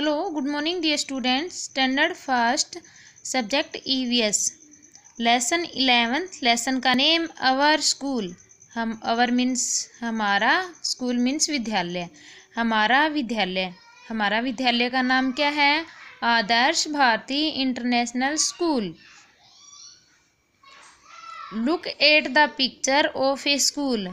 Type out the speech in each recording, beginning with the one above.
hello good morning dear students standard first subject EVS lesson eleventh lesson का name our school हम our means हमारा स्कूल means विद्यालय हमारा विद्यालय हमारा विद्यालय का नाम क्या है Adarsh Bharati international school look at the picture of a school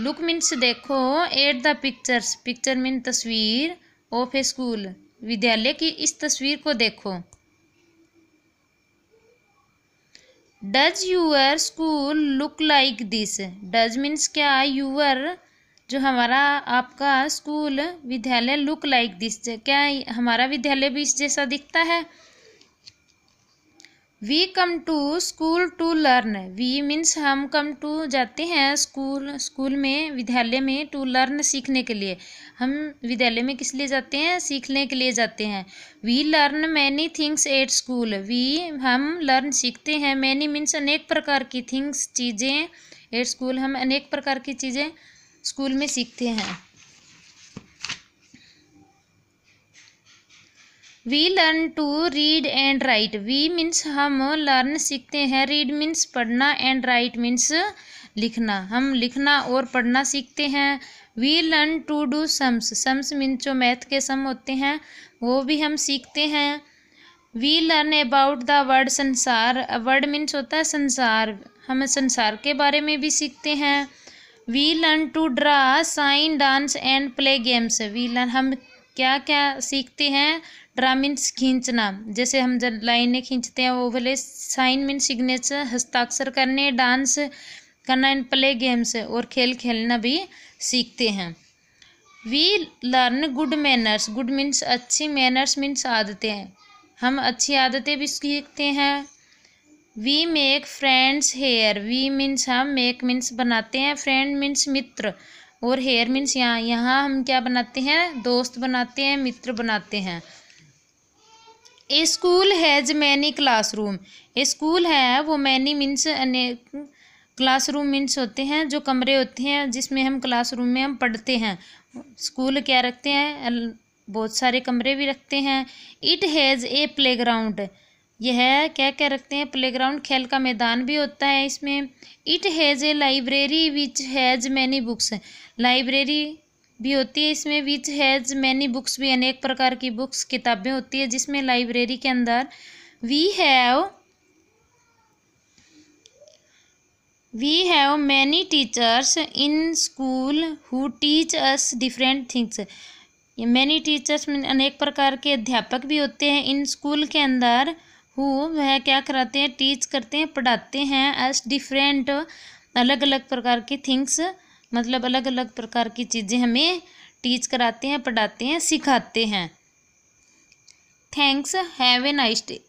look means देखो at the pictures picture mean तस्वीर ऑफ ए स्कूल विद्यालय की इस तस्वीर को देखो does your school look like this does means क्या यूअर जो हमारा आपका स्कूल विद्यालय लुक लाइक दिस क्या हमारा विद्यालय भी इस जैसा दिखता है we come to school to learn we means हम कम टू जाते हैं स्कूल स्कूल में विद्यालय में टू लर्न सीखने के लिए हम विद्यालय में किस लिए जाते हैं सीखने के लिए जाते हैं we learn many things at school we हम लर्न सीखते हैं मैनी मीन्स अनेक प्रकार की थिंग्स चीज़ें एट स्कूल हम अनेक प्रकार की चीज़ें स्कूल में सीखते हैं we learn to read and write we means हम लर्न सीखते हैं रीड मीन्स पढ़ना एंड राइट मीन्स लिखना हम लिखना और पढ़ना सीखते हैं we learn to do sums sums means जो मैथ के सम होते हैं वो भी हम सीखते हैं we learn about the world संसार वर्ड मीन्स होता है संसार हम संसार के बारे में भी सीखते हैं we learn to draw sing dance and play games we learn हम क्या क्या सीखते हैं ड्रा मीन्स खींचना जैसे हम जब लाइनें खींचते हैं वो बोले साइन मीन सिग्नेचर हस्ताक्षर करने डांस करना इन प्ले गेम्स और खेल खेलना भी सीखते हैं we learn good manners good means अच्छी मैनर्स मीन्स आदतें हम अच्छी आदतें भी सीखते हैं we make friends here we means हम मेक मीन्स बनाते हैं फ्रेंड मीन्स मित्र और हेयर मीन्स यहाँ यहाँ हम क्या बनाते हैं दोस्त बनाते हैं मित्र बनाते हैं a school has many classroom a school है वो मैनी मीन्स अनेक क्लासरूम मीन्स होते हैं जो कमरे होते हैं जिसमें हम क्लासरूम में हम पढ़ते हैं स्कूल क्या रखते हैं बहुत सारे कमरे भी रखते हैं इट हैज़ ए प्लेग्राउंड यह क्या कह रखते हैं प्लेग्राउंड खेल का मैदान भी होता है इसमें it has a library which has many books library भी होती है इसमें विच हैज़ मैनी बुक्स भी अनेक प्रकार की बुक्स किताबें होती है जिसमें लाइब्रेरी के अंदर we have we have many teachers in school who teach us different things many teachers में अनेक प्रकार के अध्यापक भी होते हैं इन स्कूल के अंदर हु वह क्या कराते हैं टीच करते हैं पढ़ाते हैं एस डिफरेंट अलग अलग प्रकार की थिंग्स मतलब अलग अलग प्रकार की चीज़ें हमें टीच कराते हैं पढ़ाते हैं सिखाते हैं thanks have a nice day